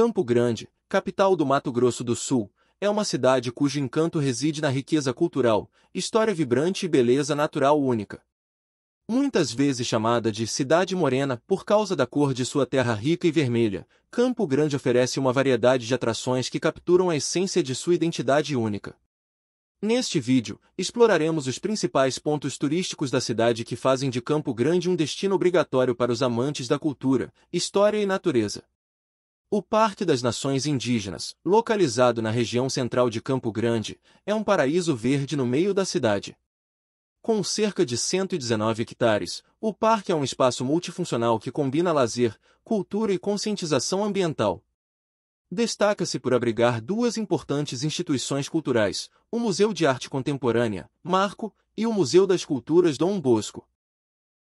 Campo Grande, capital do Mato Grosso do Sul, é uma cidade cujo encanto reside na riqueza cultural, história vibrante e beleza natural única. Muitas vezes chamada de Cidade Morena por causa da cor de sua terra rica e vermelha, Campo Grande oferece uma variedade de atrações que capturam a essência de sua identidade única. Neste vídeo, exploraremos os principais pontos turísticos da cidade que fazem de Campo Grande um destino obrigatório para os amantes da cultura, história e natureza. O Parque das Nações Indígenas, localizado na região central de Campo Grande, é um paraíso verde no meio da cidade. Com cerca de 119 hectares, o parque é um espaço multifuncional que combina lazer, cultura e conscientização ambiental. Destaca-se por abrigar duas importantes instituições culturais, o Museu de Arte Contemporânea, Marco, e o Museu das Culturas Dom Bosco.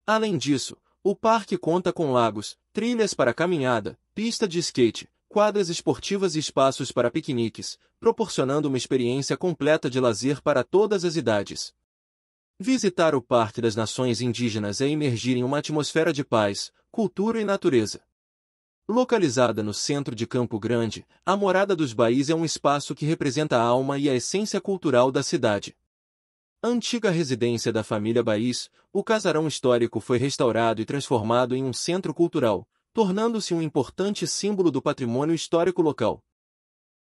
Além disso, o parque conta com lagos, trilhas para caminhada, pista de skate, quadras esportivas e espaços para piqueniques, proporcionando uma experiência completa de lazer para todas as idades. Visitar o Parque das Nações Indígenas é emergir em uma atmosfera de paz, cultura e natureza. Localizada no centro de Campo Grande, a Morada dos Baís é um espaço que representa a alma e a essência cultural da cidade. Antiga residência da família Baís, o casarão histórico foi restaurado e transformado em um centro cultural, tornando-se um importante símbolo do patrimônio histórico local.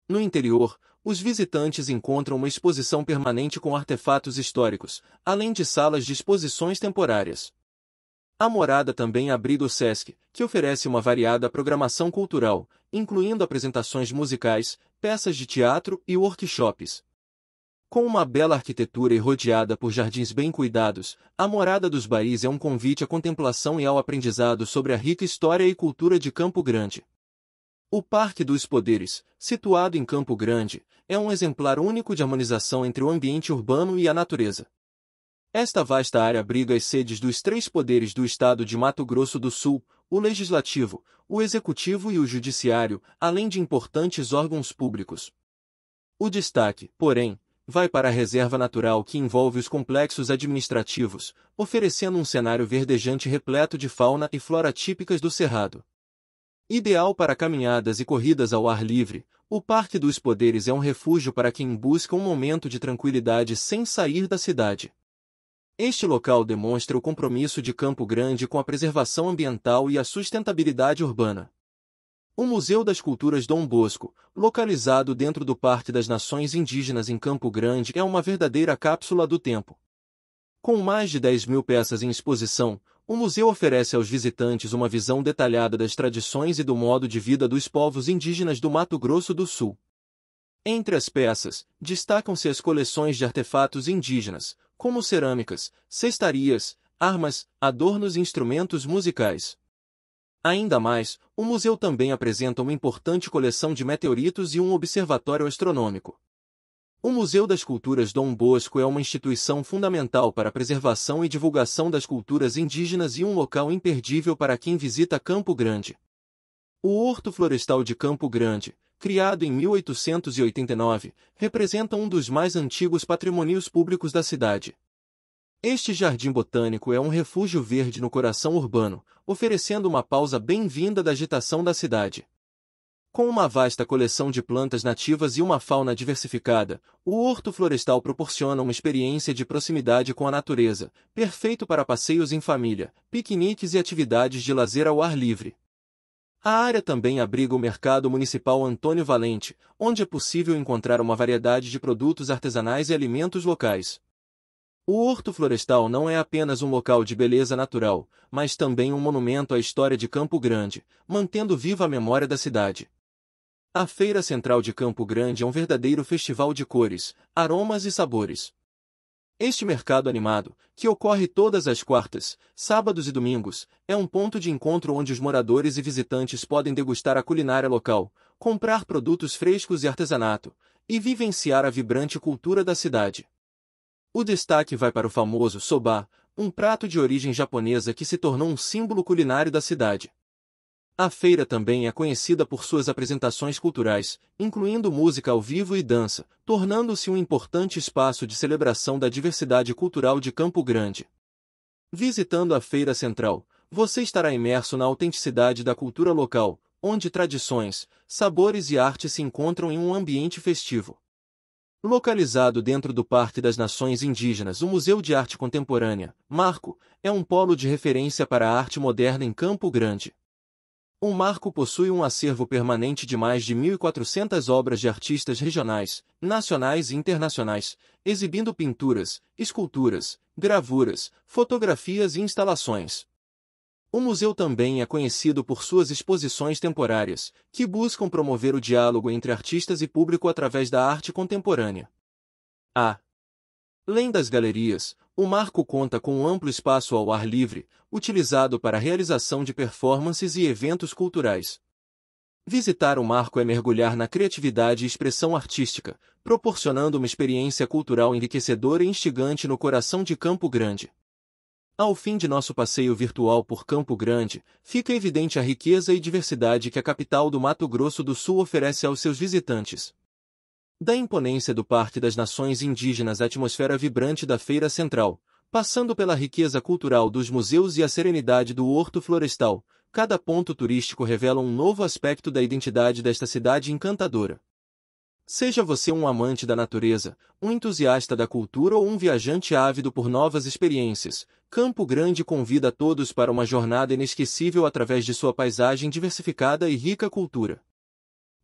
No interior, os visitantes encontram uma exposição permanente com artefatos históricos, além de salas de exposições temporárias. A morada também abriga o SESC, que oferece uma variada programação cultural, incluindo apresentações musicais, peças de teatro e workshops. Com uma bela arquitetura e rodeada por jardins bem cuidados, a Morada dos Baris é um convite à contemplação e ao aprendizado sobre a rica história e cultura de Campo Grande. O Parque dos Poderes, situado em Campo Grande, é um exemplar único de harmonização entre o ambiente urbano e a natureza. Esta vasta área abriga as sedes dos três poderes do estado de Mato Grosso do Sul, o Legislativo, o Executivo e o Judiciário, além de importantes órgãos públicos. O destaque, porém, vai para a reserva natural que envolve os complexos administrativos, oferecendo um cenário verdejante repleto de fauna e flora típicas do Cerrado. Ideal para caminhadas e corridas ao ar livre, o Parque dos Poderes é um refúgio para quem busca um momento de tranquilidade sem sair da cidade. Este local demonstra o compromisso de Campo Grande com a preservação ambiental e a sustentabilidade urbana. O Museu das Culturas Dom Bosco, localizado dentro do Parque das Nações Indígenas em Campo Grande, é uma verdadeira cápsula do tempo. Com mais de 10 mil peças em exposição, o museu oferece aos visitantes uma visão detalhada das tradições e do modo de vida dos povos indígenas do Mato Grosso do Sul. Entre as peças, destacam-se as coleções de artefatos indígenas, como cerâmicas, cestarias, armas, adornos e instrumentos musicais. Ainda mais, o museu também apresenta uma importante coleção de meteoritos e um observatório astronômico. O Museu das Culturas Dom Bosco é uma instituição fundamental para a preservação e divulgação das culturas indígenas e um local imperdível para quem visita Campo Grande. O Horto Florestal de Campo Grande, criado em 1889, representa um dos mais antigos patrimônios públicos da cidade. Este jardim botânico é um refúgio verde no coração urbano, oferecendo uma pausa bem-vinda da agitação da cidade. Com uma vasta coleção de plantas nativas e uma fauna diversificada, o horto florestal proporciona uma experiência de proximidade com a natureza, perfeito para passeios em família, piqueniques e atividades de lazer ao ar livre. A área também abriga o Mercado Municipal Antônio Valente, onde é possível encontrar uma variedade de produtos artesanais e alimentos locais. O Horto Florestal não é apenas um local de beleza natural, mas também um monumento à história de Campo Grande, mantendo viva a memória da cidade. A Feira Central de Campo Grande é um verdadeiro festival de cores, aromas e sabores. Este mercado animado, que ocorre todas as quartas, sábados e domingos, é um ponto de encontro onde os moradores e visitantes podem degustar a culinária local, comprar produtos frescos e artesanato, e vivenciar a vibrante cultura da cidade. O destaque vai para o famoso soba, um prato de origem japonesa que se tornou um símbolo culinário da cidade. A feira também é conhecida por suas apresentações culturais, incluindo música ao vivo e dança, tornando-se um importante espaço de celebração da diversidade cultural de Campo Grande. Visitando a Feira Central, você estará imerso na autenticidade da cultura local, onde tradições, sabores e arte se encontram em um ambiente festivo. Localizado dentro do Parque das Nações Indígenas, o Museu de Arte Contemporânea, Marco, é um polo de referência para a arte moderna em Campo Grande. O Marco possui um acervo permanente de mais de 1.400 obras de artistas regionais, nacionais e internacionais, exibindo pinturas, esculturas, gravuras, fotografias e instalações. O museu também é conhecido por suas exposições temporárias, que buscam promover o diálogo entre artistas e público através da arte contemporânea. A. Além das galerias, o marco conta com um amplo espaço ao ar livre, utilizado para a realização de performances e eventos culturais. Visitar o marco é mergulhar na criatividade e expressão artística, proporcionando uma experiência cultural enriquecedora e instigante no coração de Campo Grande. Ao fim de nosso passeio virtual por Campo Grande, fica evidente a riqueza e diversidade que a capital do Mato Grosso do Sul oferece aos seus visitantes. Da imponência do Parque das Nações Indígenas à atmosfera vibrante da Feira Central, passando pela riqueza cultural dos museus e a serenidade do Horto Florestal, cada ponto turístico revela um novo aspecto da identidade desta cidade encantadora. Seja você um amante da natureza, um entusiasta da cultura ou um viajante ávido por novas experiências, Campo Grande convida todos para uma jornada inesquecível através de sua paisagem diversificada e rica cultura.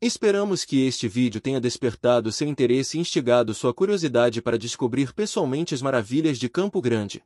Esperamos que este vídeo tenha despertado seu interesse e instigado sua curiosidade para descobrir pessoalmente as maravilhas de Campo Grande.